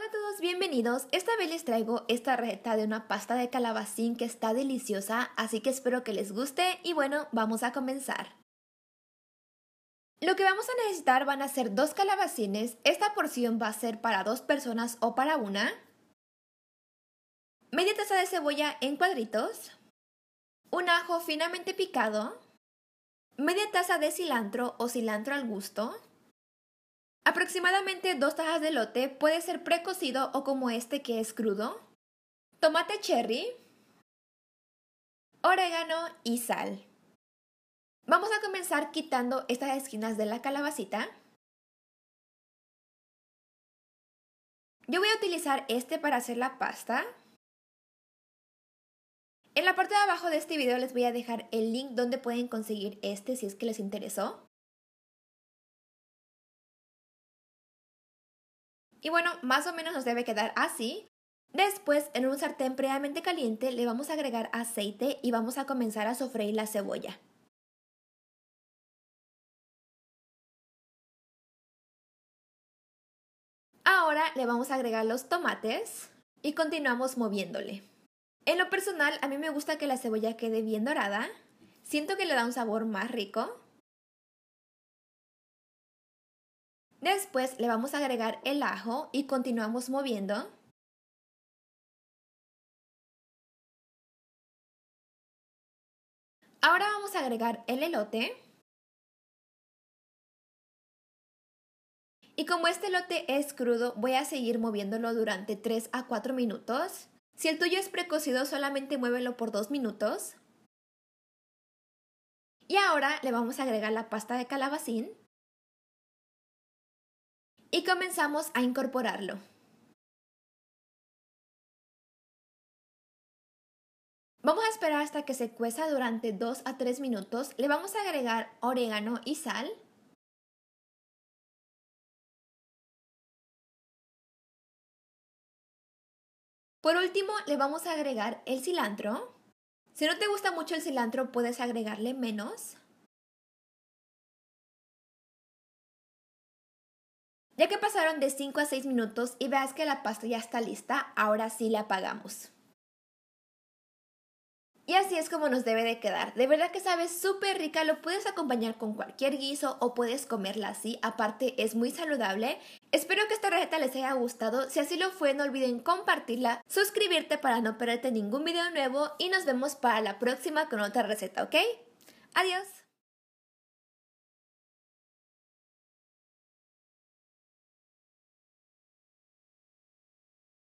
Hola a todos, bienvenidos. Esta vez les traigo esta receta de una pasta de calabacín que está deliciosa, así que espero que les guste y bueno, vamos a comenzar. Lo que vamos a necesitar van a ser dos calabacines. Esta porción va a ser para dos personas o para una. Media taza de cebolla en cuadritos. Un ajo finamente picado. Media taza de cilantro o cilantro al gusto. Aproximadamente dos tajas de lote puede ser precocido o como este que es crudo. Tomate cherry, orégano y sal. Vamos a comenzar quitando estas esquinas de la calabacita. Yo voy a utilizar este para hacer la pasta. En la parte de abajo de este video les voy a dejar el link donde pueden conseguir este si es que les interesó. Y bueno, más o menos nos debe quedar así. Después, en un sartén previamente caliente, le vamos a agregar aceite y vamos a comenzar a sofreír la cebolla. Ahora le vamos a agregar los tomates y continuamos moviéndole. En lo personal, a mí me gusta que la cebolla quede bien dorada. Siento que le da un sabor más rico. Después le vamos a agregar el ajo y continuamos moviendo. Ahora vamos a agregar el elote. Y como este elote es crudo, voy a seguir moviéndolo durante 3 a 4 minutos. Si el tuyo es precocido, solamente muévelo por 2 minutos. Y ahora le vamos a agregar la pasta de calabacín y comenzamos a incorporarlo. Vamos a esperar hasta que se cueza durante 2 a 3 minutos. Le vamos a agregar orégano y sal. Por último, le vamos a agregar el cilantro. Si no te gusta mucho el cilantro, puedes agregarle menos. Ya que pasaron de 5 a 6 minutos y veas que la pasta ya está lista, ahora sí la apagamos. Y así es como nos debe de quedar. De verdad que sabe súper rica, lo puedes acompañar con cualquier guiso o puedes comerla así. Aparte es muy saludable. Espero que esta receta les haya gustado. Si así lo fue, no olviden compartirla, suscribirte para no perderte ningún video nuevo y nos vemos para la próxima con otra receta, ¿ok? Adiós.